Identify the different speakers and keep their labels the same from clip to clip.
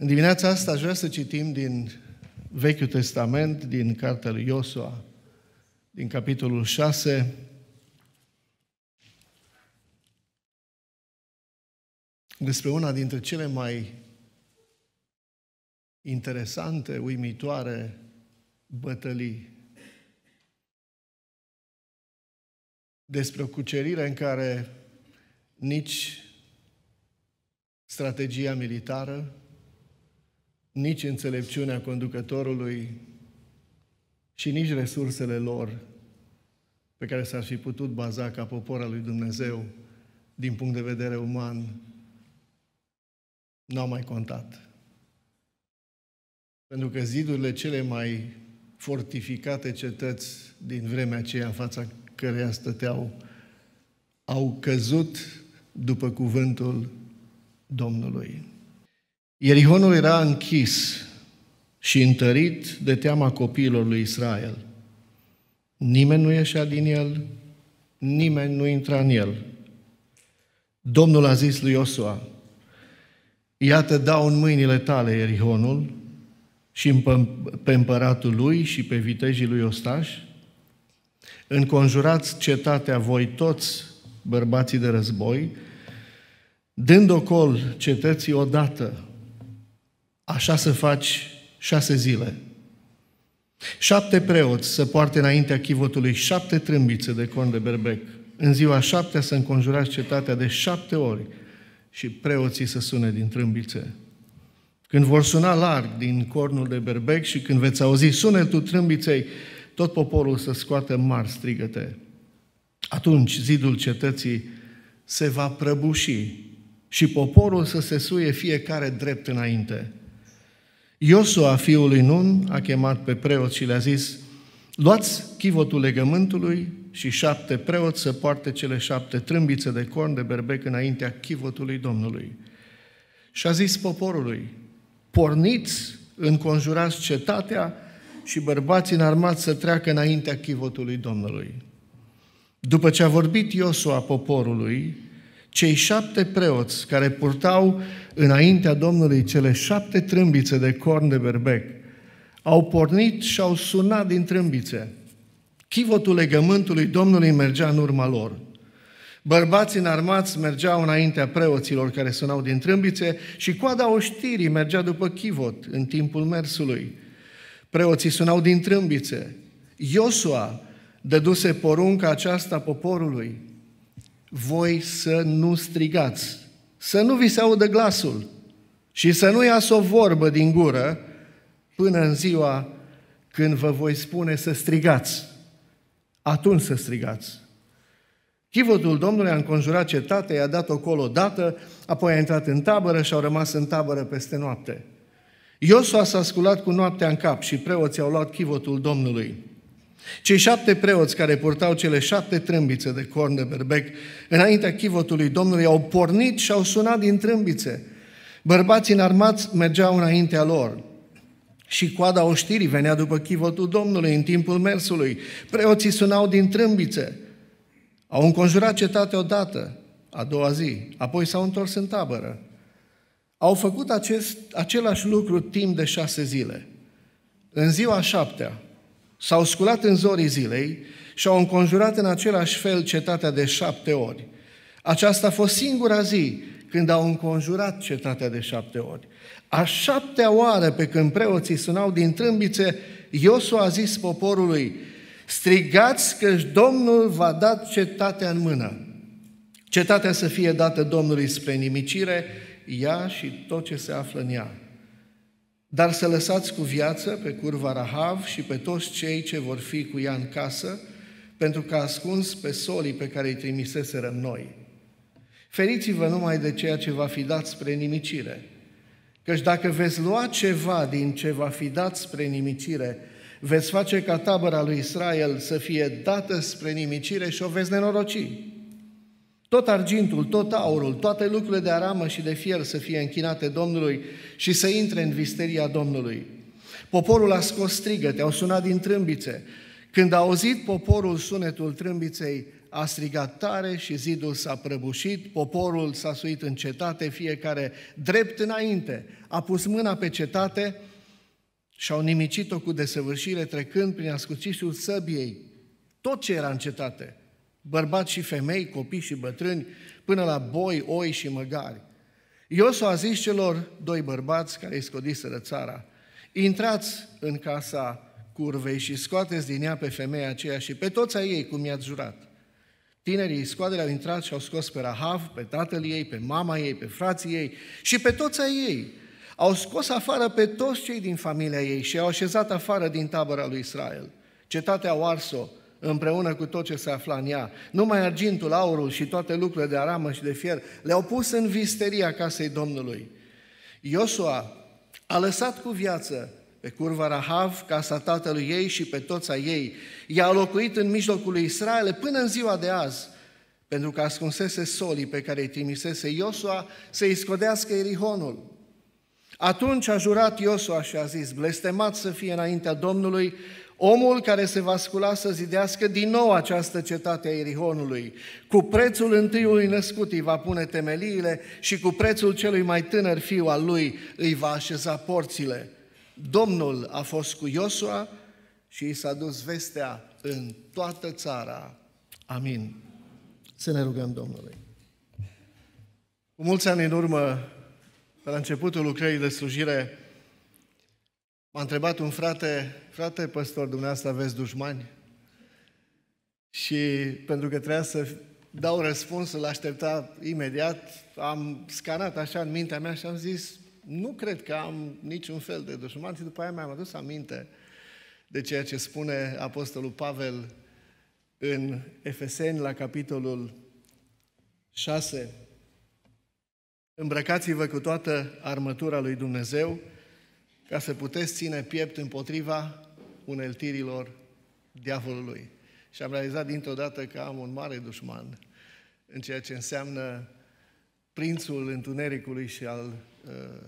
Speaker 1: În dimineața asta aș vrea să citim din Vechiul Testament, din cartea lui Iosua, din capitolul 6, despre una dintre cele mai interesante, uimitoare bătălii. Despre o cucerire în care nici strategia militară, nici înțelepciunea conducătorului și nici resursele lor pe care s-ar fi putut baza ca popor al lui Dumnezeu din punct de vedere uman, n-au mai contat. Pentru că zidurile cele mai fortificate cetăți din vremea aceea în fața căreia stăteau au căzut după cuvântul Domnului. Ierihonul era închis și întărit de teama copiilor lui Israel. Nimeni nu ieșea din el, nimeni nu intra în el. Domnul a zis lui Iosua, Iată, dau în mâinile tale Ierihonul și pe împăratul lui și pe vitejii lui Ostaș. Înconjurați cetatea voi toți, bărbații de război, dând ocol cetății odată, așa să faci șase zile. Șapte preoți să poarte înaintea chivotului șapte trâmbițe de corn de berbec. În ziua șaptea să înconjurați cetatea de șapte ori și preoții să sune din trâmbițe. Când vor suna larg din cornul de berbec și când veți auzi sunetul trâmbiței, tot poporul să scoată mari strigăte. Atunci zidul cetății se va prăbuși și poporul să se suie fiecare drept înainte – Iosua, fiul lui Nun, a chemat pe preot și le-a zis, luați chivotul legământului și șapte preoți să poarte cele șapte trâmbițe de corn de berbec înaintea chivotului Domnului. Și a zis poporului, porniți, înconjurați cetatea și bărbații înarmați să treacă înaintea chivotului Domnului. După ce a vorbit Iosua poporului, cei șapte preoți care purtau înaintea Domnului cele șapte trâmbițe de corn de berbec, au pornit și au sunat din trâmbițe. Chivotul legământului Domnului mergea în urma lor. Bărbații înarmați mergeau înaintea preoților care sunau din trâmbițe și coada oștirii mergea după chivot în timpul mersului. Preoții sunau din trâmbițe. Iosua dăduse porunca aceasta poporului voi să nu strigați, să nu vi se audă glasul și să nu iasă o vorbă din gură până în ziua când vă voi spune să strigați. Atunci să strigați. Chivotul Domnului a înconjurat cetatea, i-a dat colo dată, apoi a intrat în tabără și au rămas în tabără peste noapte. Iosua s-a sculat cu noaptea în cap și preoții au luat chivotul Domnului. Cei șapte preoți care purtau cele șapte trâmbițe de corn de berbec înaintea chivotului Domnului au pornit și au sunat din trâmbițe. Bărbații înarmați mergeau înaintea lor. Și coada oștirii venea după chivotul Domnului în timpul mersului. Preoții sunau din trâmbițe. Au înconjurat cetatea odată, a doua zi, apoi s-au întors în tabără. Au făcut acest, același lucru timp de șase zile. În ziua șaptea, S-au sculat în zorii zilei și au înconjurat în același fel cetatea de șapte ori. Aceasta a fost singura zi când au înconjurat cetatea de șapte ori. A șaptea oară pe când preoții sunau din trâmbițe, Iosu a zis poporului, strigați că Domnul va da cetatea în mână. Cetatea să fie dată Domnului spre nimicire, ea și tot ce se află în ea dar să lăsați cu viață pe curva Rahav și pe toți cei ce vor fi cu ea în casă, pentru că a ascuns pe solii pe care îi trimiseseră noi. Feriți-vă numai de ceea ce va fi dat spre nimicire, căci dacă veți lua ceva din ce va fi dat spre nimicire, veți face ca tabăra lui Israel să fie dată spre nimicire și o veți nenoroci. Tot argintul, tot aurul, toate lucrurile de aramă și de fier să fie închinate Domnului și să intre în visteria Domnului. Poporul a scos strigăte, au sunat din trâmbițe. Când a auzit poporul sunetul trâmbiței, a strigat tare și zidul s-a prăbușit, poporul s-a suit în cetate, fiecare drept înainte, a pus mâna pe cetate și au nimicit-o cu desăvârșire, trecând prin ascuțișul săbiei tot ce era în cetate – bărbați și femei, copii și bătrâni, până la boi, oi și măgari. Iosu a zis celor doi bărbați care îi scodiseră țara, intrați în casa curvei și scoateți din ea pe femeia aceea și pe toți ei cum i-ați jurat. Tinerii scoadele au intrat și au scos pe Rahav, pe tatăl ei, pe mama ei, pe frații ei și pe toți ei. Au scos afară pe toți cei din familia ei și au așezat afară din tabăra lui Israel. Cetatea au ars-o împreună cu tot ce se afla în ea. Numai argintul, aurul și toate lucrurile de aramă și de fier le-au pus în visteria casei Domnului. Iosua a lăsat cu viață pe curva Rahav, casa tatălui ei și pe toți a ei. I-a locuit în mijlocul lui Israel până în ziua de azi, pentru că ascunsese solii pe care îi trimisese Iosua să-i scodească Erihonul. Atunci a jurat Iosua și a zis, blestemat să fie înaintea Domnului Omul care se va scula să zidească din nou această cetate a Erihonului, cu prețul întâiului născut îi va pune temeliile și cu prețul celui mai tânăr fiu al lui îi va așeza porțile. Domnul a fost cu Iosua și i s-a dus vestea în toată țara. Amin. Să ne rugăm Domnului. Cu mulți ani în urmă, la începutul lucrării de slujire, M-a întrebat un frate, frate păstor, dumneavoastră aveți dușmani? Și pentru că trebuia să dau răspunsul, aștepta imediat, am scanat așa în mintea mea și am zis, nu cred că am niciun fel de dușman și după aia mi-am adus aminte de ceea ce spune Apostolul Pavel în Efeseni la capitolul 6. Îmbrăcați-vă cu toată armătura lui Dumnezeu, ca să puteți ține piept împotriva uneltirilor diavolului. Și am realizat dintr-o dată că am un mare dușman în ceea ce înseamnă prințul întunericului și al uh,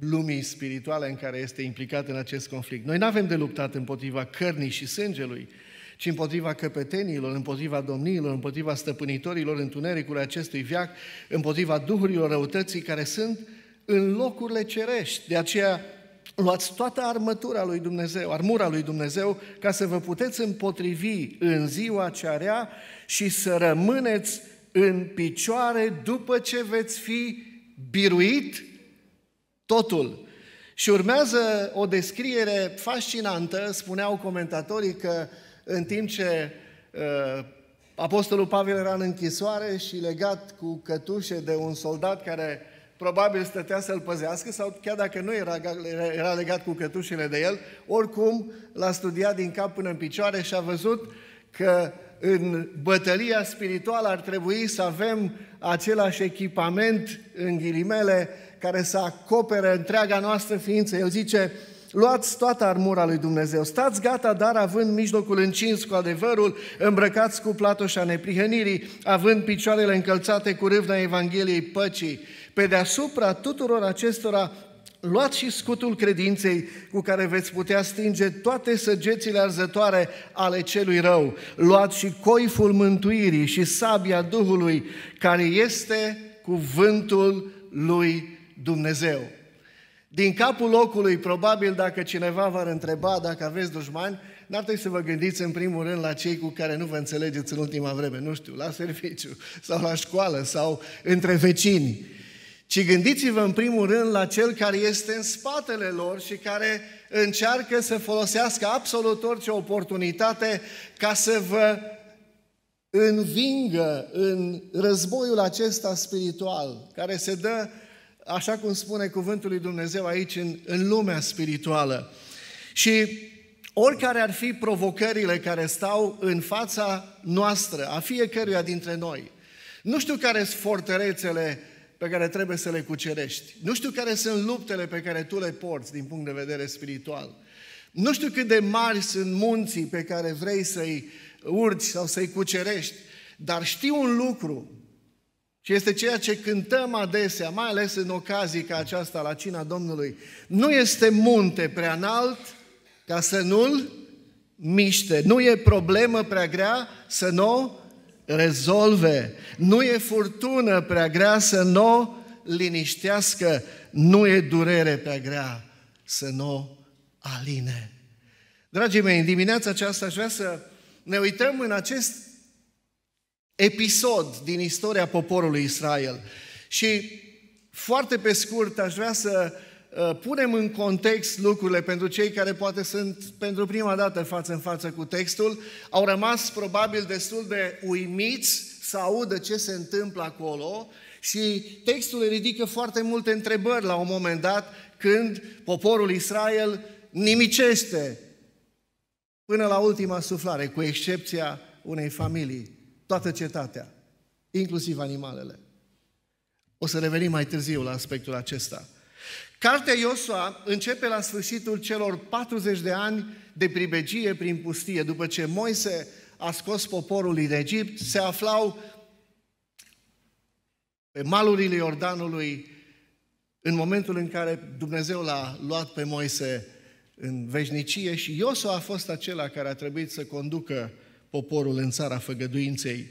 Speaker 1: lumii spirituale în care este implicat în acest conflict. Noi nu avem de luptat împotriva cărnii și sângelui, ci împotriva căpetenilor, împotriva domniilor, împotriva stăpânitorilor întunericului acestui viac, împotriva duhurilor răutății care sunt în locurile cerești. De aceea Luați toată armătura lui Dumnezeu, armura lui Dumnezeu, ca să vă puteți împotrivi în ziua cea rea și să rămâneți în picioare după ce veți fi biruit totul. Și urmează o descriere fascinantă, spuneau comentatorii că în timp ce uh, Apostolul Pavel era în închisoare și legat cu cătușe de un soldat care probabil stătea să-l păzească sau chiar dacă nu era, era legat cu cătușile de el, oricum l-a studiat din cap până în picioare și a văzut că în bătălia spirituală ar trebui să avem același echipament, în ghilimele, care să acopere întreaga noastră ființă. El zice, Luați toată armura lui Dumnezeu, stați gata, dar având mijlocul încins cu adevărul, îmbrăcați cu platoșa neprihănirii, având picioarele încălțate cu râvna Evangheliei păcii. Pe deasupra tuturor acestora, luați și scutul credinței cu care veți putea stinge toate săgețile arzătoare ale celui rău. Luați și coiful mântuirii și sabia Duhului, care este cuvântul lui Dumnezeu. Din capul locului, probabil dacă cineva v-ar întreba dacă aveți dușmani, n-ar trebui să vă gândiți în primul rând la cei cu care nu vă înțelegeți în ultima vreme, nu știu, la serviciu sau la școală sau între vecini ci gândiți-vă în primul rând la cel care este în spatele lor și care încearcă să folosească absolut orice oportunitate ca să vă învingă în războiul acesta spiritual, care se dă, așa cum spune cuvântul lui Dumnezeu aici, în, în lumea spirituală. Și oricare ar fi provocările care stau în fața noastră, a fiecăruia dintre noi, nu știu care sunt fortărețele pe care trebuie să le cucerești. Nu știu care sunt luptele pe care tu le porți din punct de vedere spiritual. Nu știu cât de mari sunt munții pe care vrei să-i urci sau să-i cucerești, dar știu un lucru și este ceea ce cântăm adesea, mai ales în ocazii ca aceasta la cina Domnului. Nu este munte prea înalt ca să nu-l miște. Nu e problemă prea grea să nu o rezolve. Nu e furtună prea grea să nu o liniștească, nu e durere prea grea să nu o aline. Dragii mei, în dimineața aceasta aș vrea să ne uităm în acest episod din istoria poporului Israel. Și foarte pe scurt aș vrea să Uh, punem în context lucrurile pentru cei care poate sunt pentru prima dată față în față cu textul, au rămas probabil destul de uimiți să audă ce se întâmplă acolo și textul ridică foarte multe întrebări la un moment dat când poporul Israel nimicește până la ultima suflare, cu excepția unei familii, toată cetatea, inclusiv animalele. O să revenim mai târziu la aspectul acesta. Cartea Iosua începe la sfârșitul celor 40 de ani de pribegie prin pustie. După ce Moise a scos poporul din Egipt, se aflau pe malurile Iordanului în momentul în care Dumnezeu l-a luat pe Moise în veșnicie și Iosua a fost acela care a trebuit să conducă poporul în țara făgăduinței.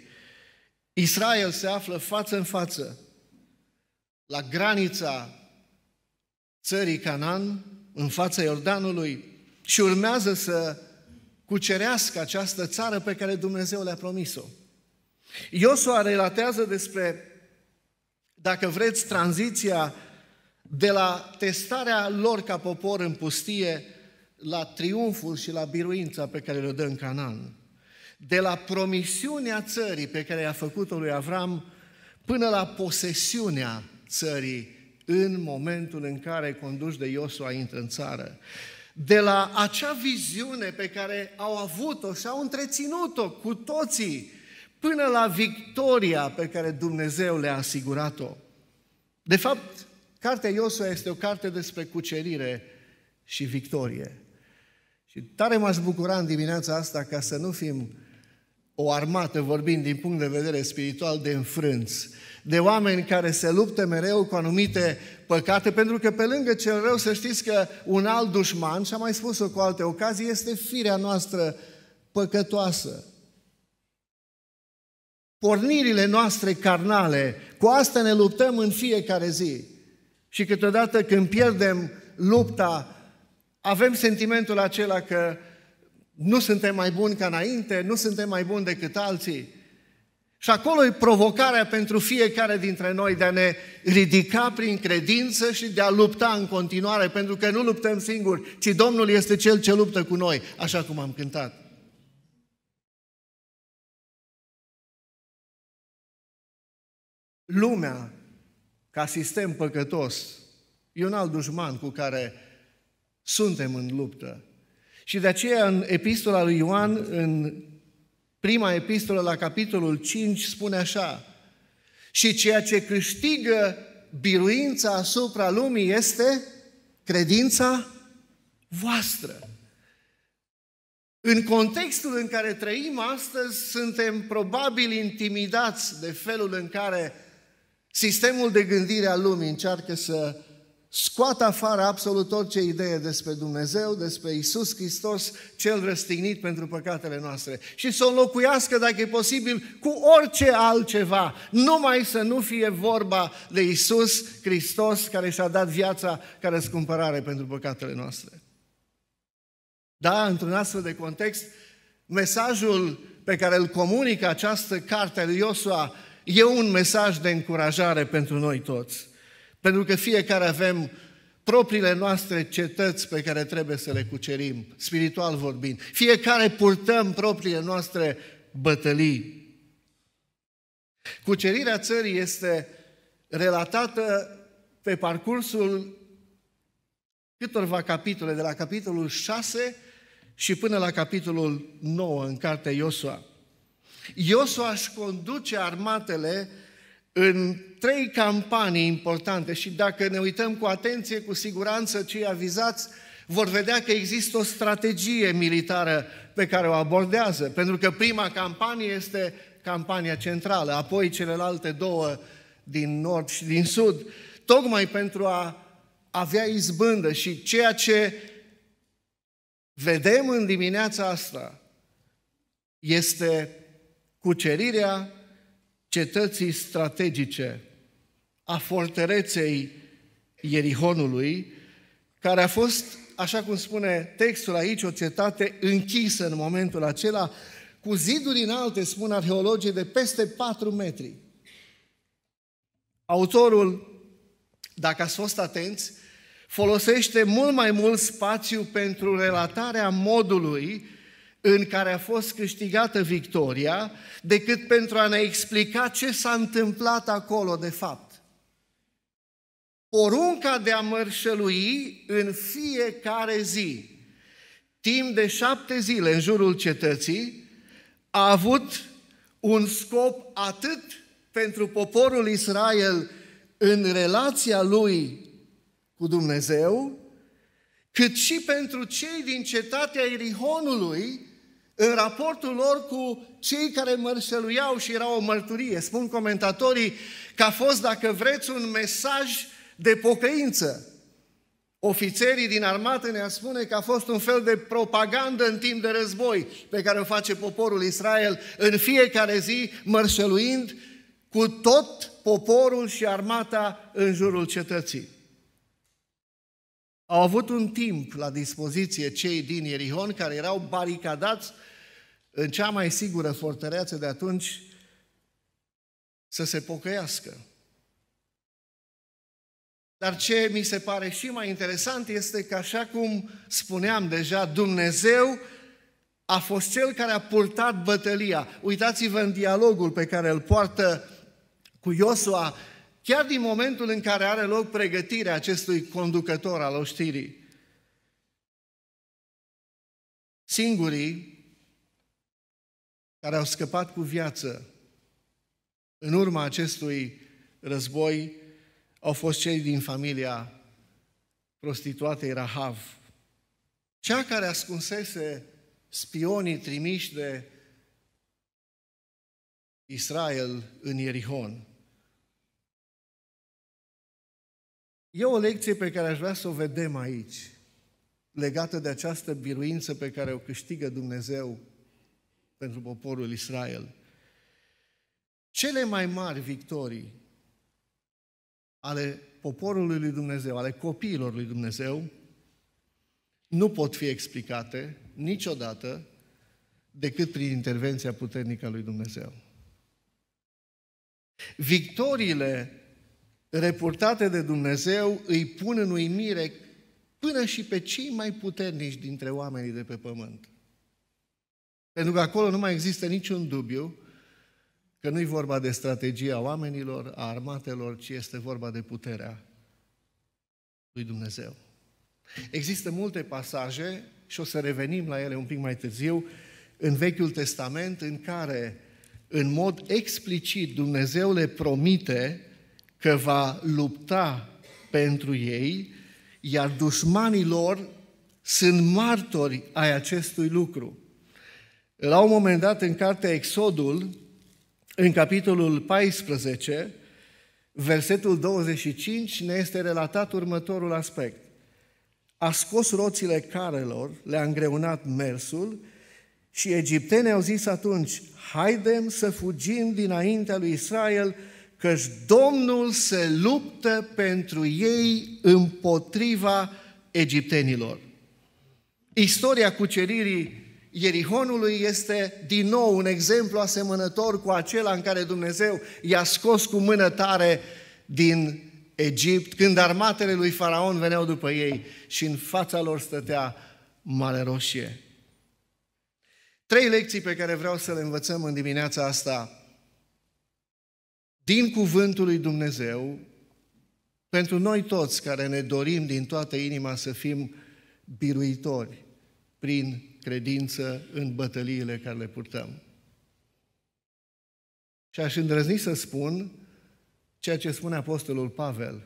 Speaker 1: Israel se află față în față la granița țării Canaan, în fața Iordanului și urmează să cucerească această țară pe care Dumnezeu le-a promis-o. Iosua relatează despre, dacă vreți, tranziția de la testarea lor ca popor în pustie la triumful și la biruința pe care le dă în Canaan. De la promisiunea țării pe care i-a făcut-o lui Avram până la posesiunea țării în momentul în care conduși de Iosua intră în țară. De la acea viziune pe care au avut-o și au întreținut-o cu toții, până la victoria pe care Dumnezeu le-a asigurat-o. De fapt, cartea Iosua este o carte despre cucerire și victorie. Și tare m-aș bucura în dimineața asta ca să nu fim o armată, vorbind din punct de vedere spiritual, de înfrânți, de oameni care se luptă mereu cu anumite păcate, pentru că pe lângă cel rău să știți că un alt dușman, și am mai spus-o cu alte ocazii, este firea noastră păcătoasă. Pornirile noastre carnale, cu asta ne luptăm în fiecare zi. Și câteodată când pierdem lupta, avem sentimentul acela că nu suntem mai buni ca înainte, nu suntem mai buni decât alții. Și acolo e provocarea pentru fiecare dintre noi de a ne ridica prin credință și de a lupta în continuare, pentru că nu luptăm singuri, ci Domnul este Cel ce luptă cu noi, așa cum am cântat. Lumea, ca sistem păcătos, e un alt dușman cu care suntem în luptă. Și de aceea în epistola lui Ioan, în prima epistolă la capitolul 5 spune așa, și ceea ce câștigă biruința asupra lumii este credința voastră. În contextul în care trăim astăzi, suntem probabil intimidați de felul în care sistemul de gândire al lumii încearcă să scoată afară absolut orice idee despre Dumnezeu, despre Isus Hristos, cel răstignit pentru păcatele noastre și să o locuiască dacă e posibil, cu orice altceva, numai să nu fie vorba de Isus Hristos care și-a dat viața ca răscumpărare pentru păcatele noastre. Da, într-un astfel de context, mesajul pe care îl comunică această carte a lui Iosua e un mesaj de încurajare pentru noi toți. Pentru că fiecare avem propriile noastre cetăți pe care trebuie să le cucerim, spiritual vorbind. Fiecare purtăm propriile noastre bătălii. Cucerirea țării este relatată pe parcursul câtorva capitole, de la capitolul 6 și până la capitolul 9 în cartea Iosua. Iosua își conduce armatele în trei campanii importante și dacă ne uităm cu atenție, cu siguranță cei avizați vor vedea că există o strategie militară pe care o abordează, pentru că prima campanie este campania centrală, apoi celelalte două din nord și din sud, tocmai pentru a avea izbândă și ceea ce vedem în dimineața asta este cucerirea cetății strategice, a fortăreței Ierihonului, care a fost, așa cum spune textul aici, o cetate închisă în momentul acela, cu ziduri înalte, spun arheologii, de peste 4 metri. Autorul, dacă ați fost atenți, folosește mult mai mult spațiu pentru relatarea modului în care a fost câștigată victoria, decât pentru a ne explica ce s-a întâmplat acolo de fapt. Porunca de a mărșălui în fiecare zi, timp de șapte zile în jurul cetății, a avut un scop atât pentru poporul Israel în relația lui cu Dumnezeu, cât și pentru cei din cetatea Erihonului, în raportul lor cu cei care mărșăluiau și era o mărturie. Spun comentatorii că a fost, dacă vreți, un mesaj de pocăință. Ofițerii din armată ne spune că a fost un fel de propagandă în timp de război pe care o face poporul Israel în fiecare zi, mărșăluind cu tot poporul și armata în jurul cetății. Au avut un timp la dispoziție cei din Ierihon care erau baricadați în cea mai sigură fortăreață de atunci să se pocăiască. Dar ce mi se pare și mai interesant este că, așa cum spuneam deja, Dumnezeu a fost cel care a purtat bătălia. Uitați-vă în dialogul pe care îl poartă cu Iosua Chiar din momentul în care are loc pregătirea acestui conducător al oștirii, singurii care au scăpat cu viață în urma acestui război au fost cei din familia prostituatei Rahav, cea care ascunsese spionii trimiși de Israel în Ierihon. E o lecție pe care aș vrea să o vedem aici, legată de această biruință pe care o câștigă Dumnezeu pentru poporul Israel. Cele mai mari victorii ale poporului lui Dumnezeu, ale copiilor lui Dumnezeu, nu pot fi explicate niciodată decât prin intervenția puternică a lui Dumnezeu. Victoriile repurtate de Dumnezeu, îi pun în uimire până și pe cei mai puternici dintre oamenii de pe pământ. Pentru că acolo nu mai există niciun dubiu că nu-i vorba de strategia oamenilor, a armatelor, ci este vorba de puterea lui Dumnezeu. Există multe pasaje, și o să revenim la ele un pic mai târziu, în Vechiul Testament, în care, în mod explicit, Dumnezeu le promite că va lupta pentru ei, iar dușmanii lor sunt martori ai acestui lucru. La un moment dat, în cartea Exodul, în capitolul 14, versetul 25, ne este relatat următorul aspect. A scos roțile carelor, le-a îngreunat mersul și egiptenii au zis atunci, haidem să fugim dinaintea lui Israel, căci Domnul se luptă pentru ei împotriva egiptenilor. Istoria cuceririi Ierihonului este din nou un exemplu asemănător cu acela în care Dumnezeu i-a scos cu mână tare din Egipt, când armatele lui Faraon veneau după ei și în fața lor stătea Mare Roșie. Trei lecții pe care vreau să le învățăm în dimineața asta din cuvântul lui Dumnezeu, pentru noi toți care ne dorim din toată inima să fim biruitori prin credință în bătăliile care le purtăm. Și aș îndrăzni să spun ceea ce spune Apostolul Pavel.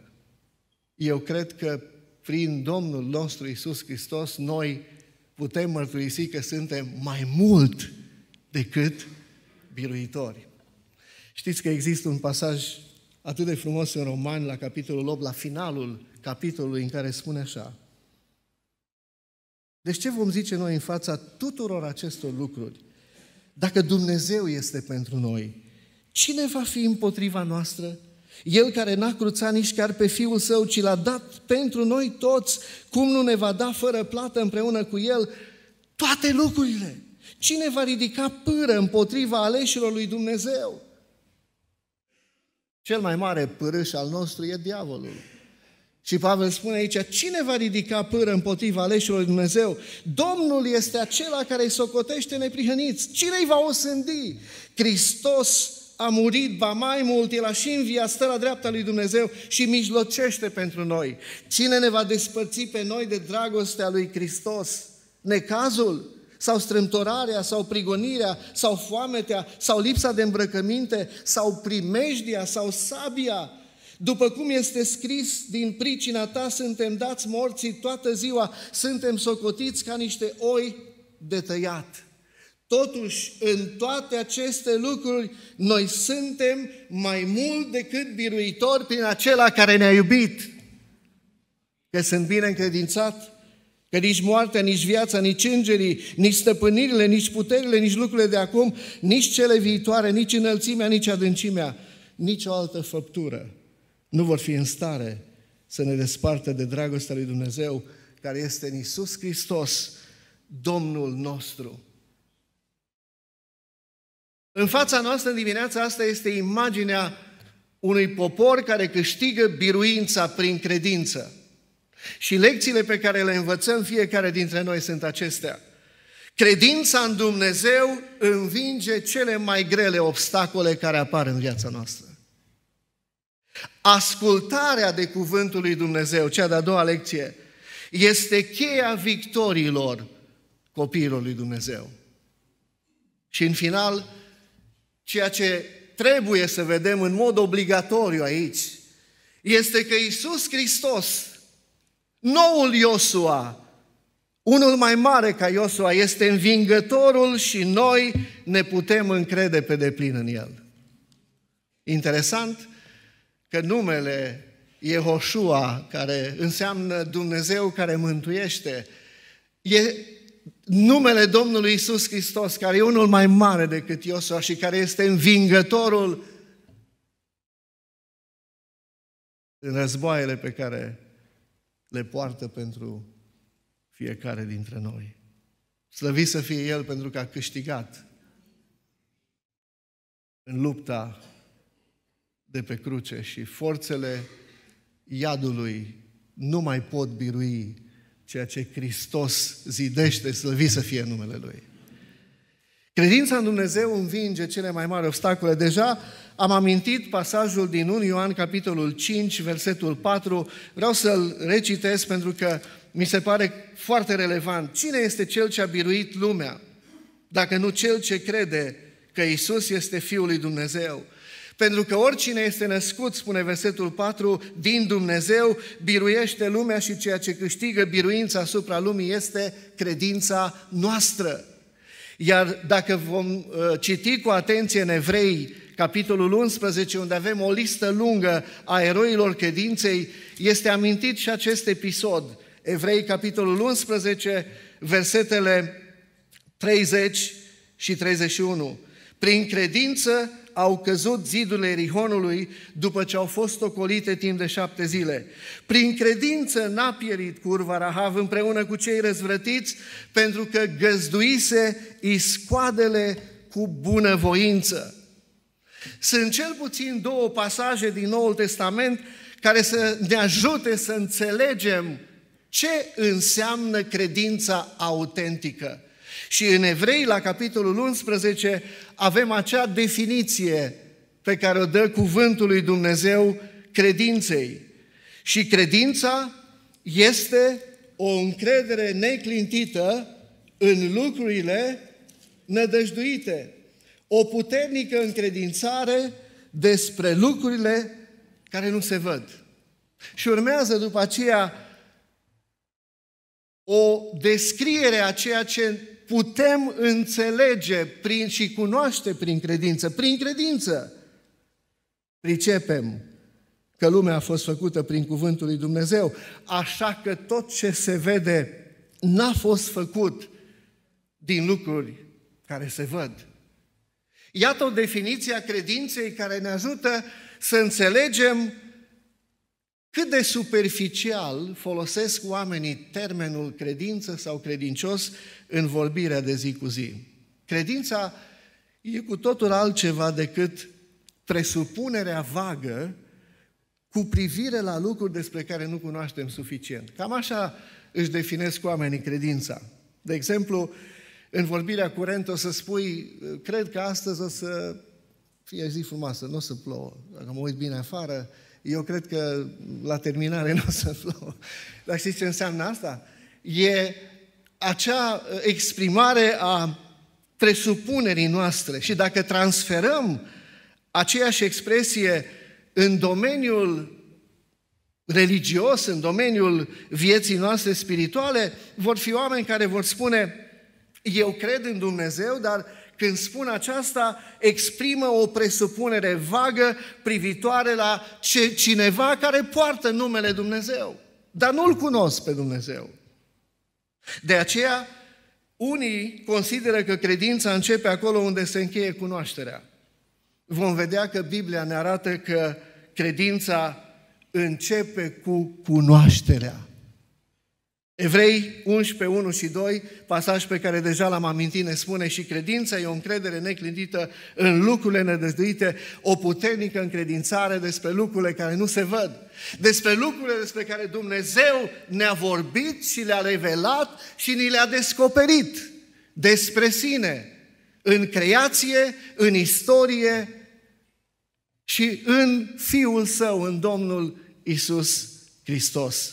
Speaker 1: Eu cred că prin Domnul nostru Isus Hristos noi putem mărturisi că suntem mai mult decât biruitori. Știți că există un pasaj atât de frumos în Romani, la capitolul 8, la finalul capitolului, în care spune așa. Deci ce vom zice noi în fața tuturor acestor lucruri? Dacă Dumnezeu este pentru noi, cine va fi împotriva noastră? El care n-a cruțat nici chiar pe Fiul Său, ci l-a dat pentru noi toți, cum nu ne va da fără plată împreună cu El toate lucrurile? Cine va ridica pâră împotriva aleșilor lui Dumnezeu? Cel mai mare pârâș al nostru e diavolul. Și Pavel spune aici, cine va ridica pâră împotriva aleșilor lui Dumnezeu? Domnul este acela care îi socotește neprihăniți. Cine îi va osândi? Hristos a murit, ba mai mult, El a și înviat, stă la dreapta lui Dumnezeu și mijlocește pentru noi. Cine ne va despărți pe noi de dragostea lui Hristos? Necazul? sau strâmtorarea, sau prigonirea, sau foametea, sau lipsa de îmbrăcăminte, sau primejdia, sau sabia. După cum este scris, din pricina ta suntem dați morții toată ziua, suntem socotiți ca niște oi de tăiat. Totuși, în toate aceste lucruri, noi suntem mai mult decât biruitori prin acela care ne-a iubit. Că sunt bine încredințat? Că nici moartea, nici viața, nici îngerii, nici stăpânirile, nici puterile, nici lucrurile de acum, nici cele viitoare, nici înălțimea, nici adâncimea, nici o altă făptură nu vor fi în stare să ne despartă de dragostea lui Dumnezeu care este în Iisus Hristos, Domnul nostru. În fața noastră în dimineața asta este imaginea unui popor care câștigă biruința prin credință. Și lecțiile pe care le învățăm fiecare dintre noi sunt acestea. Credința în Dumnezeu învinge cele mai grele obstacole care apar în viața noastră. Ascultarea de cuvântul lui Dumnezeu, cea de-a doua lecție, este cheia victoriilor copiilor lui Dumnezeu. Și în final, ceea ce trebuie să vedem în mod obligatoriu aici, este că Isus Hristos Noul Iosua, unul mai mare ca Iosua, este învingătorul și noi ne putem încrede pe deplin în el. Interesant că numele Jehoshua, care înseamnă Dumnezeu care mântuiește, e numele Domnului Isus Hristos, care e unul mai mare decât Iosua și care este învingătorul în războaiele pe care le poartă pentru fiecare dintre noi. Slăvit să fie El pentru că a câștigat în lupta de pe cruce și forțele iadului nu mai pot birui ceea ce Hristos zidește, slăvit să fie numele Lui. Credința în Dumnezeu învinge cele mai mari obstacole. Deja am amintit pasajul din 1 Ioan, capitolul 5, versetul 4. Vreau să-l recitesc pentru că mi se pare foarte relevant. Cine este cel ce a biruit lumea? Dacă nu cel ce crede că Isus este Fiul lui Dumnezeu. Pentru că oricine este născut, spune versetul 4, din Dumnezeu, biruiește lumea și ceea ce câștigă biruința asupra lumii este credința noastră. Iar dacă vom uh, citi cu atenție în evrei capitolul 11, unde avem o listă lungă a eroilor credinței, este amintit și acest episod. Evrei, capitolul 11, versetele 30 și 31. Prin credință au căzut zidurile Erihonului după ce au fost ocolite timp de șapte zile. Prin credință n-a pierit curva Rahav împreună cu cei răzvrătiți, pentru că găzduise iscoadele cu bunăvoință. Sunt cel puțin două pasaje din Noul Testament care să ne ajute să înțelegem ce înseamnă credința autentică. Și în Evrei, la capitolul 11, avem acea definiție pe care o dă cuvântul lui Dumnezeu credinței. Și credința este o încredere neclintită în lucrurile nădăjduite. O puternică încredințare despre lucrurile care nu se văd. Și urmează după aceea o descriere a ceea ce putem înțelege prin și cunoaște prin credință. Prin credință pricepem că lumea a fost făcută prin cuvântul lui Dumnezeu, așa că tot ce se vede n-a fost făcut din lucruri care se văd. Iată o definiție a credinței care ne ajută să înțelegem cât de superficial folosesc oamenii termenul credință sau credincios în vorbirea de zi cu zi. Credința e cu totul altceva decât presupunerea vagă cu privire la lucruri despre care nu cunoaștem suficient. Cam așa își definesc oamenii credința. De exemplu, în vorbirea curentă o să spui, cred că astăzi o să fie zi frumoasă, nu o să plouă. Dacă mă uit bine afară, eu cred că la terminare nu o să plouă. Dar știți ce înseamnă asta? E acea uh, exprimare a presupunerii noastre și dacă transferăm aceeași expresie în domeniul religios, în domeniul vieții noastre spirituale, vor fi oameni care vor spune, eu cred în Dumnezeu, dar când spun aceasta, exprimă o presupunere vagă privitoare la ce, cineva care poartă numele Dumnezeu, dar nu-L cunosc pe Dumnezeu. De aceea, unii consideră că credința începe acolo unde se încheie cunoașterea. Vom vedea că Biblia ne arată că credința începe cu cunoașterea. Evrei 11, 1 și 2, pasaj pe care deja l-am amintit, ne spune și credința e o încredere neclintită în lucrurile nedăzduite, o puternică încredințare despre lucrurile care nu se văd, despre lucrurile despre care Dumnezeu ne-a vorbit și le-a revelat și ni le-a descoperit despre sine, în creație, în istorie și în Fiul Său, în Domnul Isus Hristos.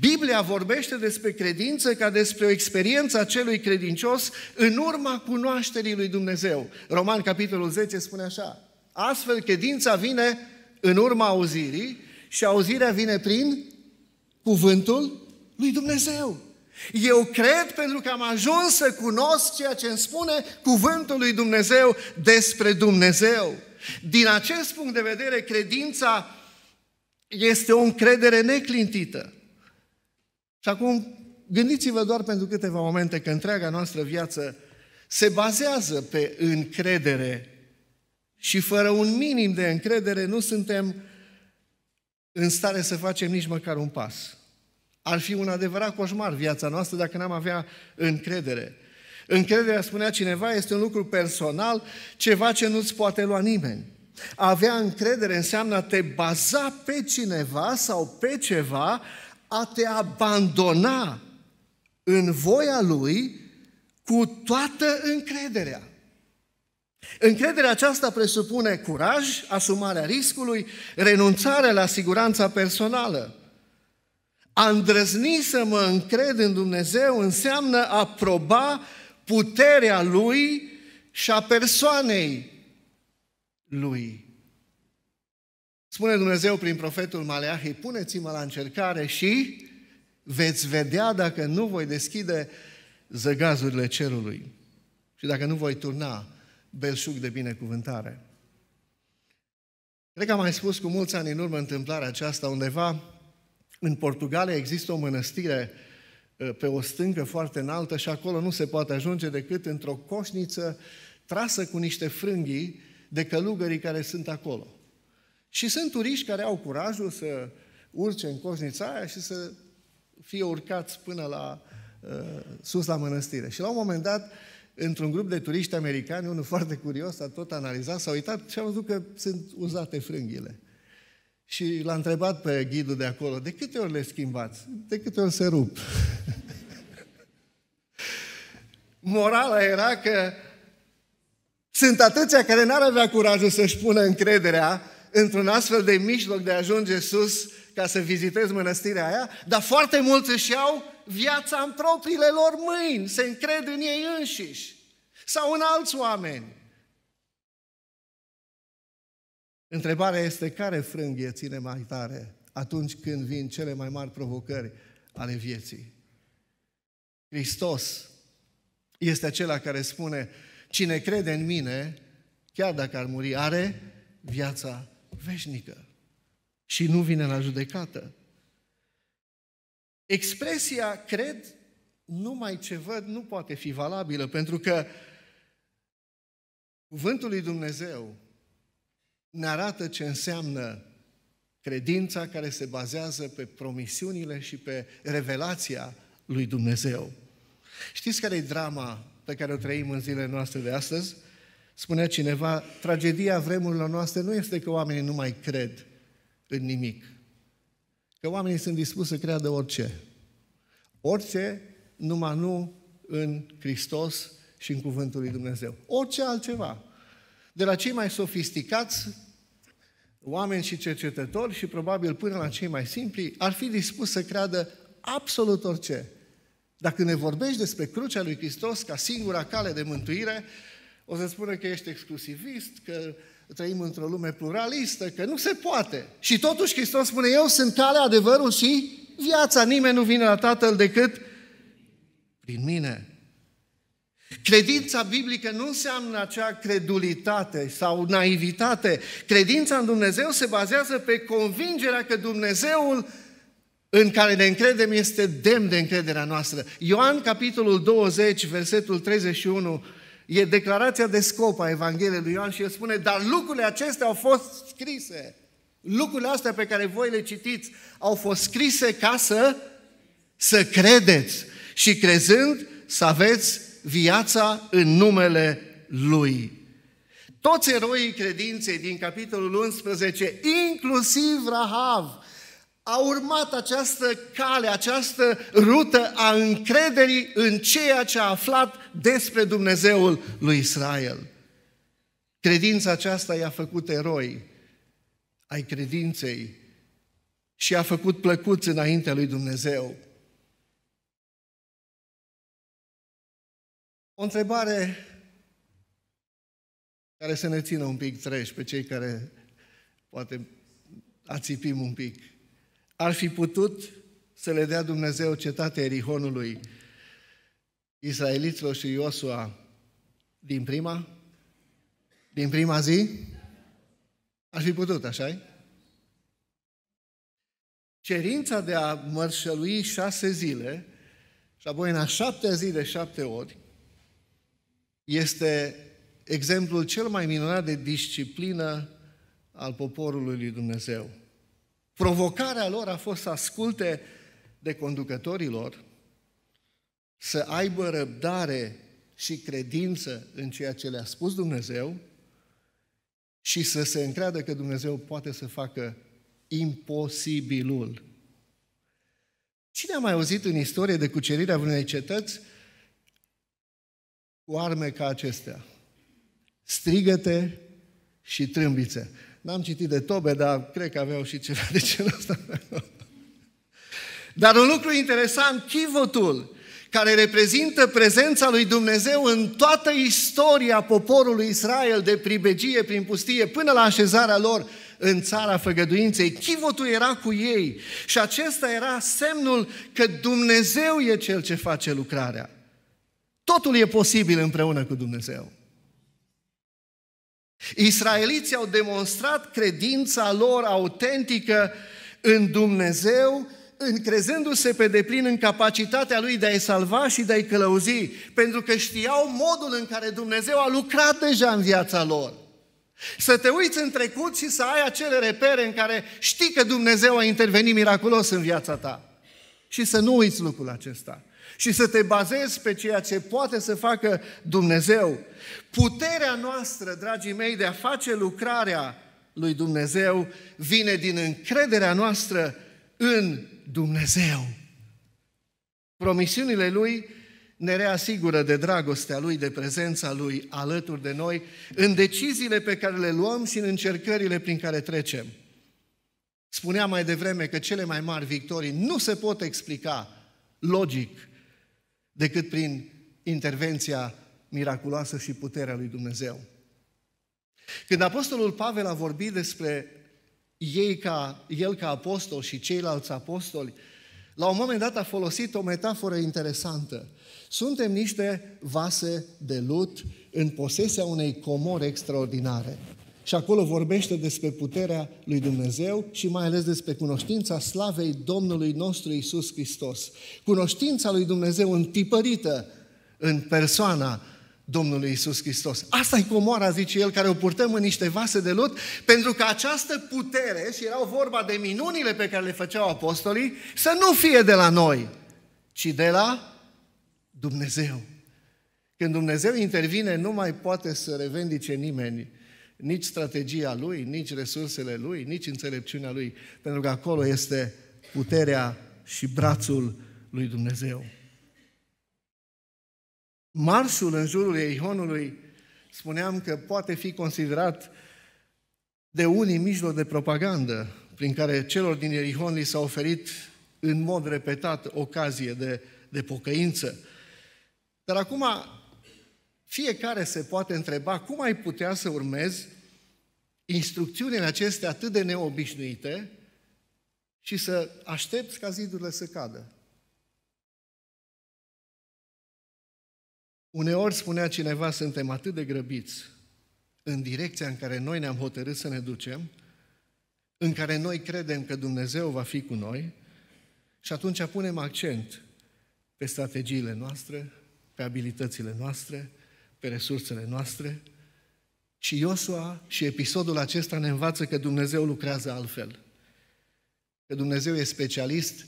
Speaker 1: Biblia vorbește despre credință ca despre o experiență a celui credincios în urma cunoașterii lui Dumnezeu. Roman, capitolul 10, spune așa. Astfel, credința vine în urma auzirii și auzirea vine prin cuvântul lui Dumnezeu. Eu cred pentru că am ajuns să cunosc ceea ce îmi spune cuvântul lui Dumnezeu despre Dumnezeu. Din acest punct de vedere, credința este o încredere neclintită. Și acum gândiți-vă doar pentru câteva momente că întreaga noastră viață se bazează pe încredere și fără un minim de încredere nu suntem în stare să facem nici măcar un pas. Ar fi un adevărat coșmar viața noastră dacă n-am avea încredere. Încrederea, spunea cineva, este un lucru personal, ceva ce nu-ți poate lua nimeni. avea încredere înseamnă a te baza pe cineva sau pe ceva a te abandona în voia Lui cu toată încrederea. Încrederea aceasta presupune curaj, asumarea riscului, renunțarea la siguranța personală. A îndrăzni să mă încred în Dumnezeu înseamnă a proba puterea Lui și a persoanei Lui. Spune Dumnezeu prin profetul Maleahii, puneți-mă la încercare și veți vedea dacă nu voi deschide zăgazurile cerului și dacă nu voi turna belșug de binecuvântare. Cred că am mai spus cu mulți ani în urmă întâmplarea aceasta, undeva în Portugalia există o mănăstire pe o stâncă foarte înaltă și acolo nu se poate ajunge decât într-o coșniță trasă cu niște frânghii de călugării care sunt acolo. Și sunt turiști care au curajul să urce în coșnița aia și să fie urcați până la uh, sus la mănăstire. Și la un moment dat, într-un grup de turiști americani, unul foarte curios a tot analizat, s-a uitat și a văzut că sunt uzate frânghile. Și l-a întrebat pe ghidul de acolo, de câte ori le schimbați? De câte ori se rup? Morala era că sunt atâția care n-ar avea curajul să-și pună încrederea într-un astfel de mijloc de a ajunge sus ca să vizitezi mănăstirea aia, dar foarte mulți își iau viața în propriile lor mâini, se încred în ei înșiși sau în alți oameni. Întrebarea este care frânghie ține mai tare atunci când vin cele mai mari provocări ale vieții. Hristos este acela care spune, cine crede în mine, chiar dacă ar muri, are viața veșnică și nu vine la judecată. Expresia cred numai ce văd nu poate fi valabilă, pentru că cuvântul lui Dumnezeu ne arată ce înseamnă credința care se bazează pe promisiunile și pe revelația lui Dumnezeu. Știți care e drama pe care o trăim în zilele noastre de astăzi? Spunea cineva, tragedia vremurilor noastre nu este că oamenii nu mai cred în nimic, că oamenii sunt dispuși să creadă orice. Orice, numai nu în Hristos și în Cuvântul lui Dumnezeu. Orice altceva. De la cei mai sofisticați oameni și cercetători și probabil până la cei mai simpli, ar fi dispus să creadă absolut orice. Dacă ne vorbești despre crucea lui Hristos ca singura cale de mântuire, o să spună că ești exclusivist, că trăim într-o lume pluralistă, că nu se poate. Și totuși Hristos spune, eu sunt calea, adevărul și viața. Nimeni nu vine la Tatăl decât prin mine. Credința biblică nu înseamnă acea credulitate sau naivitate. Credința în Dumnezeu se bazează pe convingerea că Dumnezeul în care ne încredem este demn de încrederea noastră. Ioan, capitolul 20, versetul 31, E declarația de scop a Evangheliei lui Ioan și el spune, dar lucrurile acestea au fost scrise. Lucrurile astea pe care voi le citiți au fost scrise ca să, să credeți și crezând să aveți viața în numele Lui. Toți eroii credinței din capitolul 11, inclusiv Rahav, a urmat această cale, această rută a încrederii în ceea ce a aflat despre Dumnezeul lui Israel. Credința aceasta i-a făcut eroi ai credinței și a făcut plăcuți înaintea lui Dumnezeu. O întrebare care să ne țină un pic treci pe cei care poate ațipim un pic. Ar fi putut să le dea Dumnezeu cetatea Erihonului israeliților și Iosua din prima? Din prima zi? Aș fi putut, așa -i? Cerința de a mărșălui șase zile și apoi în a șaptea zi de șapte ori este exemplul cel mai minunat de disciplină al poporului lui Dumnezeu. Provocarea lor a fost să asculte de conducătorii lor, să aibă răbdare și credință în ceea ce le-a spus Dumnezeu și să se încreadă că Dumnezeu poate să facă imposibilul. Cine a mai auzit în istorie de cucerirea unei cetăți cu arme ca acestea? Strigăte și trâmbițe. N-am citit de tobe, dar cred că aveau și ceva de genul ăsta. Dar un lucru interesant, chivotul care reprezintă prezența lui Dumnezeu în toată istoria poporului Israel de pribegie prin pustie până la așezarea lor în țara făgăduinței. Chivotul era cu ei și acesta era semnul că Dumnezeu e cel ce face lucrarea. Totul e posibil împreună cu Dumnezeu. Israeliții au demonstrat credința lor autentică în Dumnezeu încrezându-se pe deplin în capacitatea lui de a-i salva și de a-i călăuzi, pentru că știau modul în care Dumnezeu a lucrat deja în viața lor. Să te uiți în trecut și să ai acele repere în care știi că Dumnezeu a intervenit miraculos în viața ta. Și să nu uiți lucrul acesta. Și să te bazezi pe ceea ce poate să facă Dumnezeu. Puterea noastră, dragii mei, de a face lucrarea lui Dumnezeu vine din încrederea noastră în Dumnezeu. Promisiunile Lui ne reasigură de dragostea Lui, de prezența Lui alături de noi, în deciziile pe care le luăm și în încercările prin care trecem. Spuneam mai devreme că cele mai mari victorii nu se pot explica logic decât prin intervenția miraculoasă și puterea lui Dumnezeu. Când Apostolul Pavel a vorbit despre ei ca, el ca apostol și ceilalți apostoli, la un moment dat a folosit o metaforă interesantă. Suntem niște vase de lut în posesia unei comori extraordinare. Și acolo vorbește despre puterea lui Dumnezeu și mai ales despre cunoștința slavei Domnului nostru Isus Hristos. Cunoștința lui Dumnezeu întipărită în persoana Domnului Isus Hristos. Asta e comoara, zice el, care o purtăm în niște vase de lut, pentru că această putere, și erau vorba de minunile pe care le făceau apostolii, să nu fie de la noi, ci de la Dumnezeu. Când Dumnezeu intervine, nu mai poate să revendice nimeni nici strategia lui, nici resursele lui, nici înțelepciunea lui, pentru că acolo este puterea și brațul lui Dumnezeu marșul în jurul Eihonului, spuneam că poate fi considerat de unii mijloc de propagandă prin care celor din Erihon li s-a oferit în mod repetat ocazie de, de pocăință. Dar acum fiecare se poate întreba cum ai putea să urmezi instrucțiunile acestea atât de neobișnuite și să aștepți ca zidurile să cadă. Uneori spunea cineva, suntem atât de grăbiți în direcția în care noi ne-am hotărât să ne ducem, în care noi credem că Dumnezeu va fi cu noi, și atunci punem accent pe strategiile noastre, pe abilitățile noastre, pe resursele noastre. Și Iosua și episodul acesta ne învață că Dumnezeu lucrează altfel. Că Dumnezeu e specialist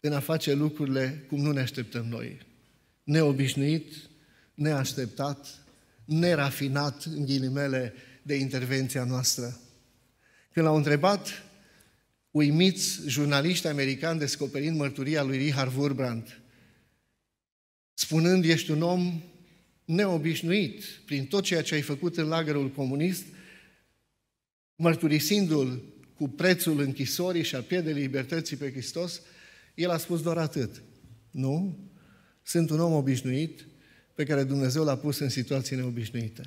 Speaker 1: în a face lucrurile cum nu ne așteptăm noi. Neobișnuit, neașteptat, nerafinat, în ghilimele, de intervenția noastră. Când l-au întrebat uimiți jurnaliști americani descoperind mărturia lui Richard Wurbrand, spunând, ești un om neobișnuit prin tot ceea ce ai făcut în lagărul comunist, mărturisindu-l cu prețul închisorii și a pierderii libertății pe Hristos, el a spus doar atât. Nu? Sunt un om obișnuit pe care Dumnezeu l-a pus în situații neobișnuite.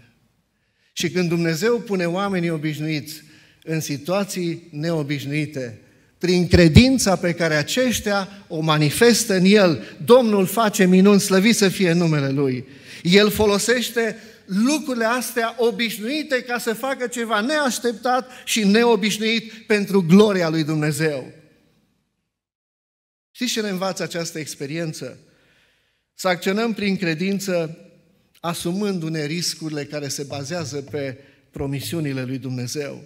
Speaker 1: Și când Dumnezeu pune oamenii obișnuiți în situații neobișnuite, prin credința pe care aceștia o manifestă în El, Domnul face minuni, slăvit să fie numele Lui. El folosește lucrurile astea obișnuite ca să facă ceva neașteptat și neobișnuit pentru gloria lui Dumnezeu. Știți ce ne învață această experiență? Să acționăm prin credință, asumându-ne riscurile care se bazează pe promisiunile lui Dumnezeu.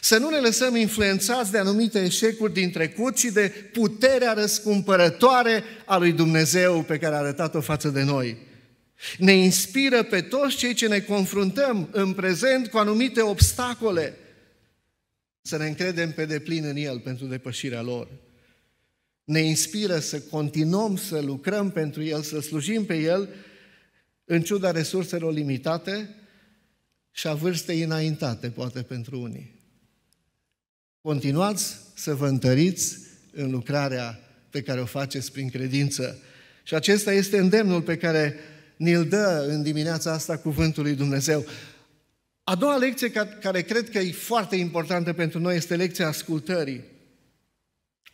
Speaker 1: Să nu ne lăsăm influențați de anumite eșecuri din trecut, ci de puterea răscumpărătoare a lui Dumnezeu pe care a arătat-o față de noi. Ne inspiră pe toți cei ce ne confruntăm în prezent cu anumite obstacole, să ne încredem pe deplin în El pentru depășirea lor ne inspiră să continuăm să lucrăm pentru El, să slujim pe El, în ciuda resurselor limitate și a vârstei înaintate, poate pentru unii. Continuați să vă întăriți în lucrarea pe care o faceți prin credință. Și acesta este îndemnul pe care ni-l dă în dimineața asta cuvântul lui Dumnezeu. A doua lecție care cred că e foarte importantă pentru noi este lecția ascultării.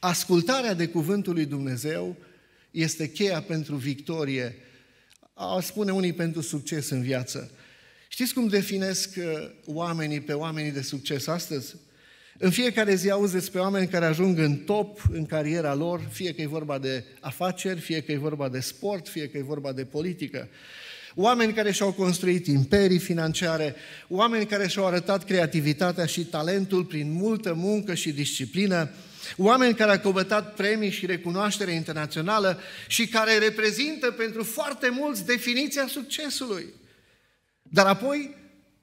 Speaker 1: Ascultarea de cuvântul lui Dumnezeu este cheia pentru victorie, a spune unii pentru succes în viață. Știți cum definesc uh, oamenii pe oamenii de succes astăzi? În fiecare zi auzi despre oameni care ajung în top în cariera lor, fie că e vorba de afaceri, fie că e vorba de sport, fie că e vorba de politică. Oameni care și-au construit imperii financiare, oameni care și-au arătat creativitatea și talentul prin multă muncă și disciplină, Oameni care au căutat premii și recunoaștere internațională și care reprezintă pentru foarte mulți definiția succesului. Dar apoi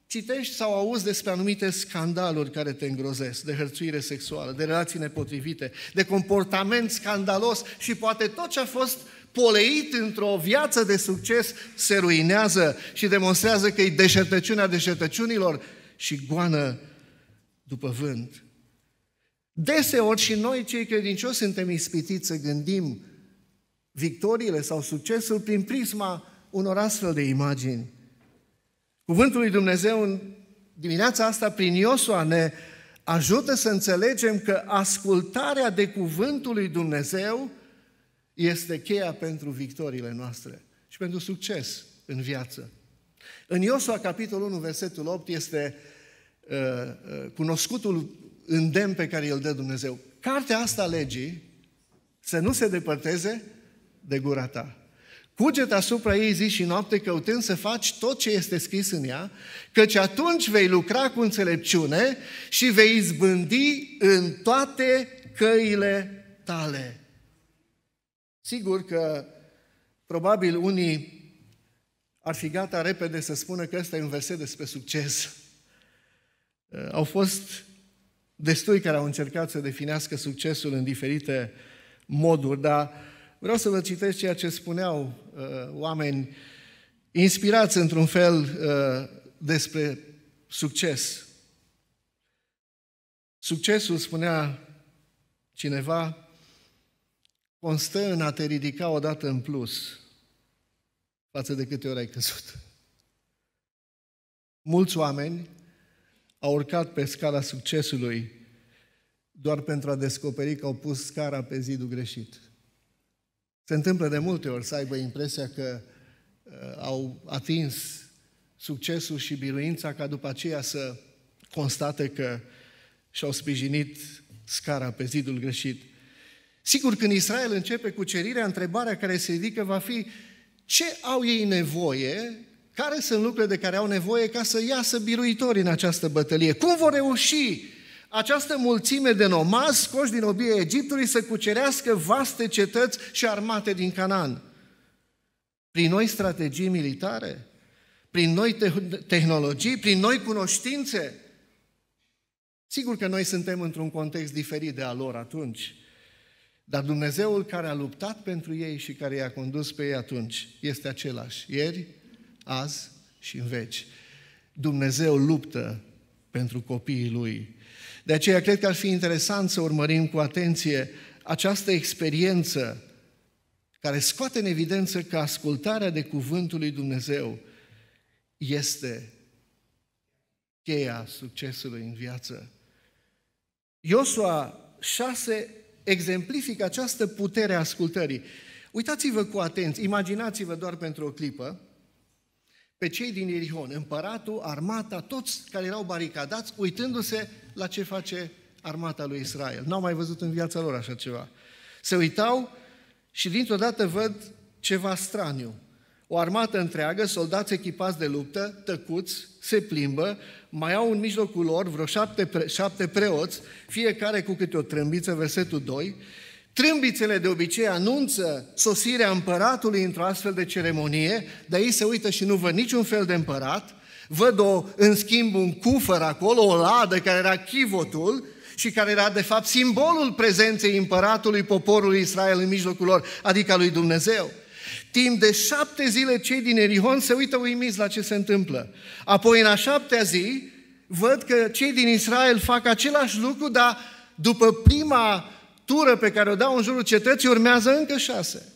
Speaker 1: citești sau auzi despre anumite scandaluri care te îngrozesc, de hărțuire sexuală, de relații nepotrivite, de comportament scandalos și poate tot ce a fost poleit într-o viață de succes se ruinează și demonstrează că e deșertăciunea deșertăciunilor și goană după vânt. Deseori și noi, cei credincioși, suntem ispitiți să gândim victoriile sau succesul prin prisma unor astfel de imagini. Cuvântul lui Dumnezeu în dimineața asta, prin Iosua, ne ajută să înțelegem că ascultarea de cuvântul lui Dumnezeu este cheia pentru victoriile noastre și pentru succes în viață. În Iosua, capitolul 1, versetul 8, este uh, uh, cunoscutul îndemn pe care îl dă Dumnezeu. Cartea asta a legii să nu se depărteze de gura ta. Cuget asupra ei zi și noapte căutând să faci tot ce este scris în ea, căci atunci vei lucra cu înțelepciune și vei izbândi în toate căile tale. Sigur că probabil unii ar fi gata repede să spună că ăsta e un verset despre succes. Au fost destui care au încercat să definească succesul în diferite moduri, dar vreau să vă citesc ceea ce spuneau uh, oameni inspirați într-un fel uh, despre succes. Succesul, spunea cineva, constă în a te ridica o dată în plus față de câte ori ai căzut. Mulți oameni a urcat pe scala succesului doar pentru a descoperi că au pus scara pe zidul greșit. Se întâmplă de multe ori să aibă impresia că uh, au atins succesul și biruința ca după aceea să constate că și-au sprijinit scara pe zidul greșit. Sigur, când Israel începe cu cerirea întrebarea care se ridică va fi ce au ei nevoie care sunt lucrurile de care au nevoie ca să iasă biruitori în această bătălie? Cum vor reuși această mulțime de nomazi scoși din obie Egiptului să cucerească vaste cetăți și armate din Canaan? Prin noi strategii militare? Prin noi te- tehnologii? Prin noi cunoștințe? Sigur că noi suntem într-un context diferit de al lor atunci, dar Dumnezeul care a luptat pentru ei și care i-a condus pe ei atunci este același, ieri, azi și în veci. Dumnezeu luptă pentru copiii Lui. De aceea cred că ar fi interesant să urmărim cu atenție această experiență care scoate în evidență că ascultarea de cuvântul lui Dumnezeu este cheia succesului în viață. Iosua 6 exemplifică această putere a ascultării. Uitați-vă cu atenție, imaginați-vă doar pentru o clipă, pe cei din Erihon, împăratul, armata, toți care erau baricadați, uitându-se la ce face armata lui Israel. N-au mai văzut în viața lor așa ceva. Se uitau și dintr-o dată văd ceva straniu. O armată întreagă, soldați echipați de luptă, tăcuți, se plimbă, mai au în mijlocul lor vreo șapte, pre- șapte preoți, fiecare cu câte o trâmbiță, versetul 2, Trâmbițele de obicei anunță sosirea împăratului într-o astfel de ceremonie, dar ei se uită și nu văd niciun fel de împărat, văd o, în schimb un cufăr acolo, o ladă care era chivotul și care era de fapt simbolul prezenței împăratului poporului Israel în mijlocul lor, adică a lui Dumnezeu. Timp de șapte zile cei din Erihon se uită uimiți la ce se întâmplă. Apoi în a șaptea zi văd că cei din Israel fac același lucru, dar după prima tură pe care o dau în jurul cetății, urmează încă șase.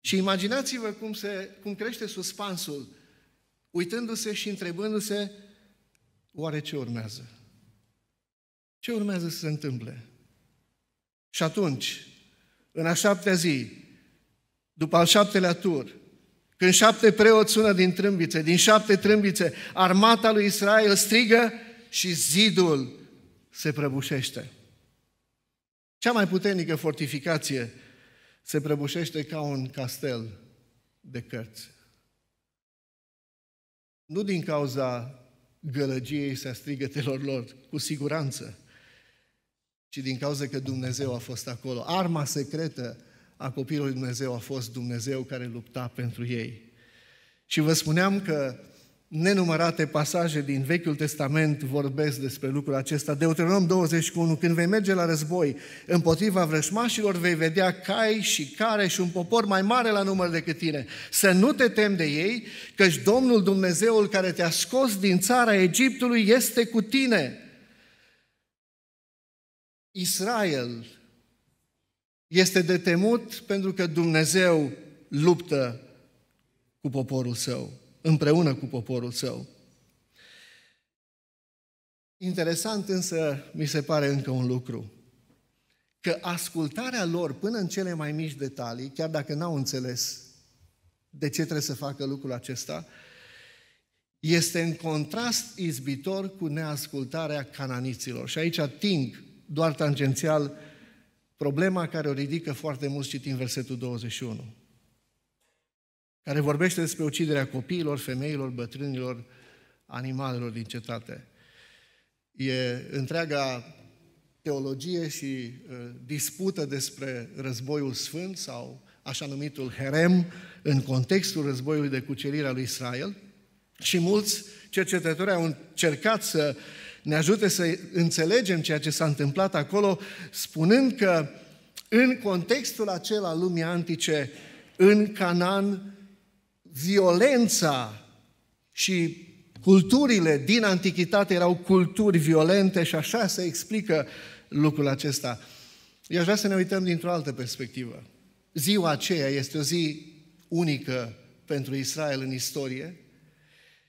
Speaker 1: Și imaginați-vă cum, se, cum crește suspansul, uitându-se și întrebându-se, oare ce urmează? Ce urmează să se întâmple? Și atunci, în a șaptea zi, după al șaptelea tur, când șapte preoți sună din trâmbițe, din șapte trâmbițe, armata lui Israel strigă și zidul se prăbușește. Cea mai puternică fortificație se prăbușește ca un castel de cărți. Nu din cauza gălăgiei a strigătelor lor, cu siguranță, ci din cauza că Dumnezeu a fost acolo. Arma secretă a copilului Dumnezeu a fost Dumnezeu care lupta pentru ei. Și vă spuneam că nenumărate pasaje din Vechiul Testament vorbesc despre lucrul acesta. Deuteronom 21, când vei merge la război împotriva vrășmașilor, vei vedea cai și care și un popor mai mare la număr decât tine. Să nu te temi de ei, căci Domnul Dumnezeul care te-a scos din țara Egiptului este cu tine. Israel este de temut pentru că Dumnezeu luptă cu poporul său împreună cu poporul său. Interesant însă mi se pare încă un lucru, că ascultarea lor până în cele mai mici detalii, chiar dacă n-au înțeles de ce trebuie să facă lucrul acesta, este în contrast izbitor cu neascultarea cananiților. Și aici ating doar tangențial problema care o ridică foarte mult citind versetul 21 care vorbește despre uciderea copiilor, femeilor, bătrânilor, animalelor din cetate. E întreaga teologie și uh, dispută despre războiul sfânt sau așa numitul herem în contextul războiului de cucerire a lui Israel și mulți cercetători au încercat să ne ajute să înțelegem ceea ce s-a întâmplat acolo, spunând că în contextul acela lumii antice, în Canaan, violența și culturile din antichitate erau culturi violente și așa se explică lucrul acesta. Eu aș vrea să ne uităm dintr-o altă perspectivă. Ziua aceea este o zi unică pentru Israel în istorie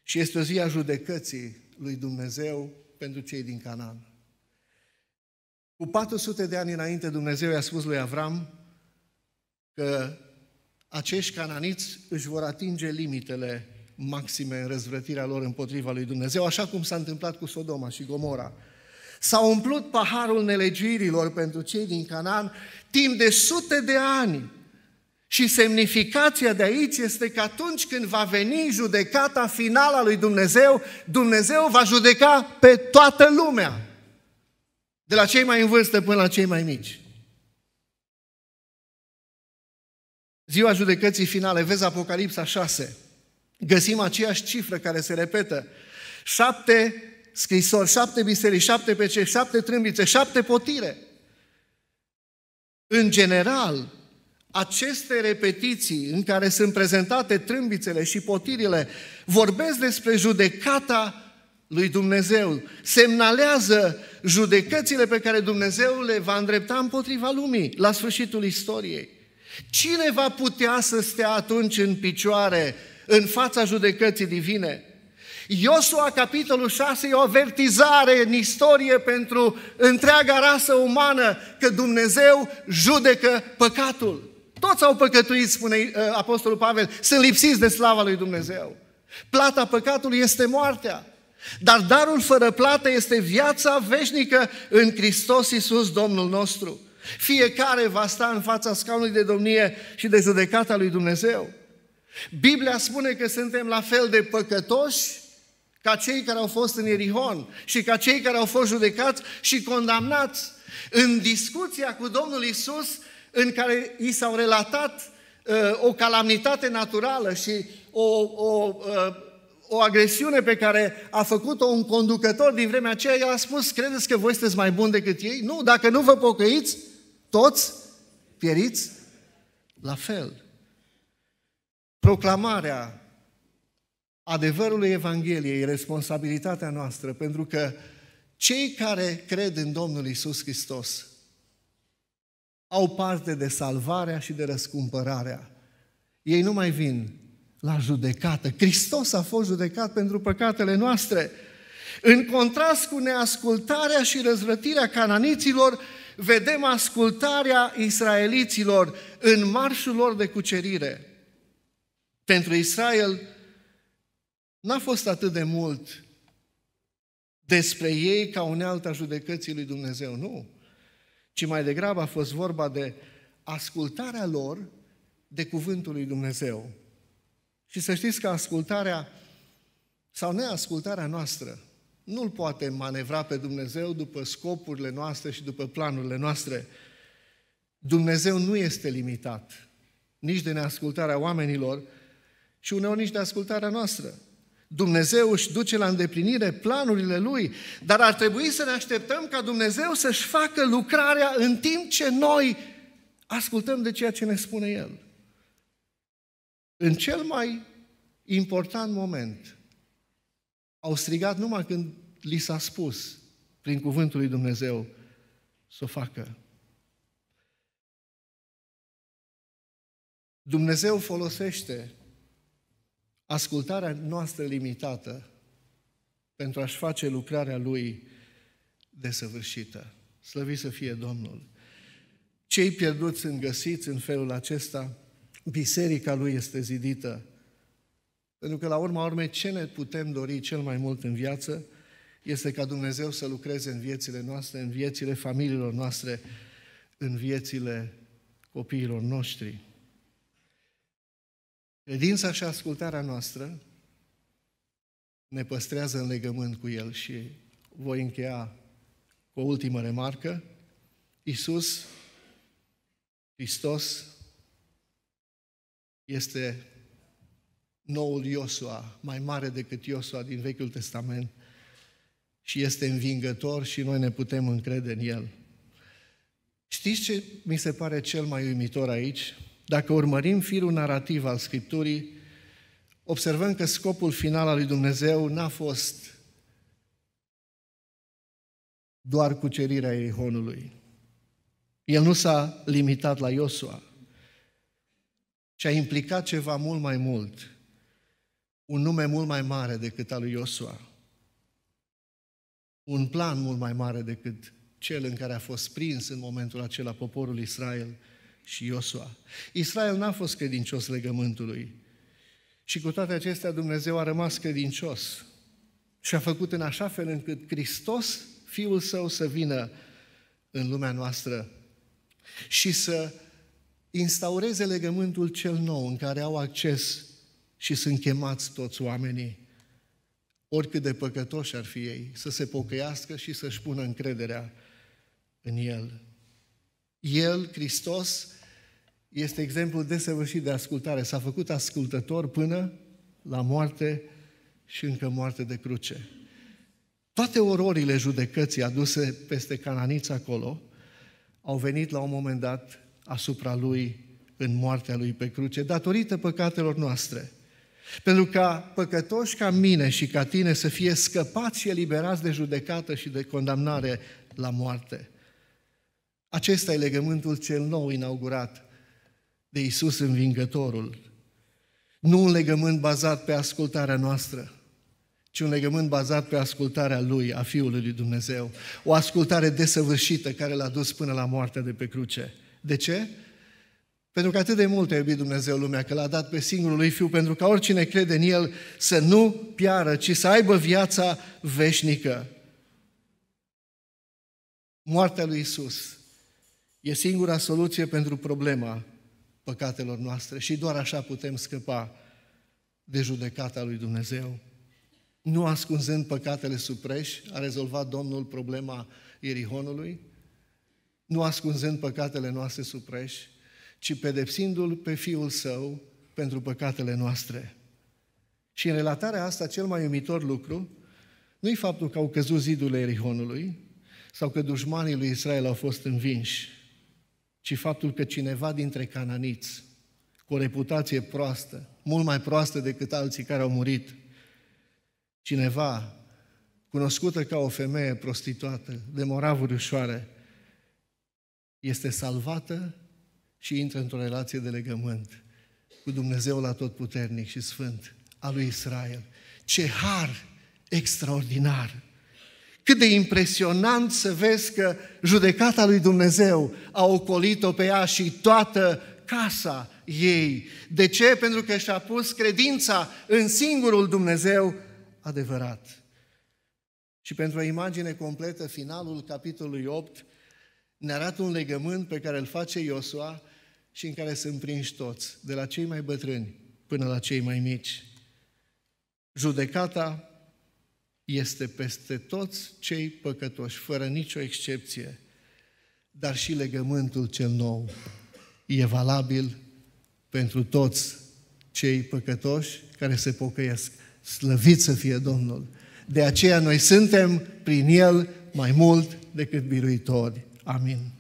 Speaker 1: și este o zi a judecății lui Dumnezeu pentru cei din Canaan. Cu 400 de ani înainte, Dumnezeu i-a spus lui Avram că acești cananiți își vor atinge limitele maxime în răzvrătirea lor împotriva lui Dumnezeu, așa cum s-a întâmplat cu Sodoma și Gomora. S-a umplut paharul nelegirilor pentru cei din Canaan timp de sute de ani. Și semnificația de aici este că atunci când va veni judecata finală a lui Dumnezeu, Dumnezeu va judeca pe toată lumea. De la cei mai în vârstă până la cei mai mici. ziua judecății finale, vezi Apocalipsa 6, găsim aceeași cifră care se repetă. Șapte scrisori, șapte biserici, șapte pece, șapte trâmbițe, șapte potire. În general, aceste repetiții în care sunt prezentate trâmbițele și potirile vorbesc despre judecata lui Dumnezeu, semnalează judecățile pe care Dumnezeu le va îndrepta împotriva lumii la sfârșitul istoriei. Cine va putea să stea atunci în picioare în fața judecății divine? Iosua, capitolul 6, e o avertizare în istorie pentru întreaga rasă umană că Dumnezeu judecă păcatul. Toți au păcătuit, spune uh, Apostolul Pavel, sunt lipsiți de slava lui Dumnezeu. Plata păcatului este moartea. Dar darul fără plată este viața veșnică în Hristos Iisus, Domnul nostru. Fiecare va sta în fața scaunului de domnie și de judecata lui Dumnezeu. Biblia spune că suntem la fel de păcătoși ca cei care au fost în Erihon și ca cei care au fost judecați și condamnați. În discuția cu Domnul Isus, în care i s-au relatat uh, o calamitate naturală și o, o, uh, o agresiune pe care a făcut-o un conducător din vremea aceea, el a spus, credeți că voi sunteți mai buni decât ei? Nu, dacă nu vă pocăiți, toți pieriți la fel. Proclamarea adevărului Evangheliei e responsabilitatea noastră, pentru că cei care cred în Domnul Isus Hristos au parte de salvarea și de răscumpărarea. Ei nu mai vin la judecată. Hristos a fost judecat pentru păcatele noastre. În contrast cu neascultarea și răzvrătirea cananiților, vedem ascultarea israeliților în marșul lor de cucerire. Pentru Israel n-a fost atât de mult despre ei ca unealta judecății lui Dumnezeu, nu. Ci mai degrabă a fost vorba de ascultarea lor de cuvântul lui Dumnezeu. Și să știți că ascultarea sau neascultarea noastră nu-L poate manevra pe Dumnezeu după scopurile noastre și după planurile noastre. Dumnezeu nu este limitat nici de neascultarea oamenilor și uneori nici de ascultarea noastră. Dumnezeu își duce la îndeplinire planurile Lui, dar ar trebui să ne așteptăm ca Dumnezeu să-și facă lucrarea în timp ce noi ascultăm de ceea ce ne spune El. În cel mai important moment au strigat numai când li s-a spus, prin cuvântul lui Dumnezeu, să o facă. Dumnezeu folosește ascultarea noastră limitată pentru a-și face lucrarea Lui desăvârșită. Slăvit să fie Domnul! Cei pierduți sunt găsiți în felul acesta, biserica Lui este zidită, pentru că, la urma urmei, ce ne putem dori cel mai mult în viață este ca Dumnezeu să lucreze în viețile noastre, în viețile familiilor noastre, în viețile copiilor noștri. Credința și ascultarea noastră ne păstrează în legământ cu El și voi încheia cu o ultimă remarcă. Iisus, Hristos, este noul Iosua, mai mare decât Iosua din Vechiul Testament și este învingător și noi ne putem încrede în el. Știți ce mi se pare cel mai uimitor aici? Dacă urmărim firul narrativ al Scripturii, observăm că scopul final al lui Dumnezeu n-a fost doar cucerirea Erihonului. El nu s-a limitat la Iosua, ci a implicat ceva mult mai mult un nume mult mai mare decât al lui Iosua, un plan mult mai mare decât cel în care a fost prins în momentul acela poporul Israel și Iosua. Israel n-a fost credincios legământului și cu toate acestea Dumnezeu a rămas credincios și a făcut în așa fel încât Hristos, Fiul Său, să vină în lumea noastră și să instaureze legământul cel nou în care au acces și sunt chemați toți oamenii, oricât de păcătoși ar fi ei, să se pocăiască și să-și pună încrederea în El. El, Hristos, este exemplu desăvârșit de ascultare. S-a făcut ascultător până la moarte și încă moarte de cruce. Toate ororile judecății aduse peste cananiți acolo au venit la un moment dat asupra lui în moartea lui pe cruce, datorită păcatelor noastre – pentru ca păcătoși ca mine și ca tine să fie scăpați și eliberați de judecată și de condamnare la moarte. Acesta e legământul cel nou inaugurat de Isus Învingătorul. Nu un legământ bazat pe ascultarea noastră, ci un legământ bazat pe ascultarea Lui, a Fiului Lui Dumnezeu. O ascultare desăvârșită care l-a dus până la moartea de pe cruce. De ce? Pentru că atât de mult a iubit Dumnezeu lumea că l-a dat pe singurul lui Fiu, pentru ca oricine crede în El să nu piară, ci să aibă viața veșnică. Moartea lui Isus e singura soluție pentru problema păcatelor noastre și doar așa putem scăpa de judecata lui Dumnezeu. Nu ascunzând păcatele supreși, a rezolvat Domnul problema Ierihonului. nu ascunzând păcatele noastre supreși, ci pedepsindu-l pe Fiul Său pentru păcatele noastre. Și în relatarea asta, cel mai umitor lucru nu e faptul că au căzut zidurile Erihonului sau că dușmanii lui Israel au fost învinși, ci faptul că cineva dintre cananiți, cu o reputație proastă, mult mai proastă decât alții care au murit, cineva cunoscută ca o femeie prostituată, de moravuri ușoare, este salvată și intră într-o relație de legământ cu Dumnezeu la tot puternic și sfânt al lui Israel. Ce har extraordinar! Cât de impresionant să vezi că judecata lui Dumnezeu a ocolit-o pe ea și toată casa ei. De ce? Pentru că și-a pus credința în singurul Dumnezeu adevărat. Și pentru o imagine completă, finalul capitolului 8 ne arată un legământ pe care îl face Iosua și în care sunt prinși toți, de la cei mai bătrâni până la cei mai mici. Judecata este peste toți cei păcătoși, fără nicio excepție, dar și legământul cel nou e valabil pentru toți cei păcătoși care se pocăiesc. Slăvit să fie Domnul! De aceea noi suntem prin El mai mult decât biruitori. Amin.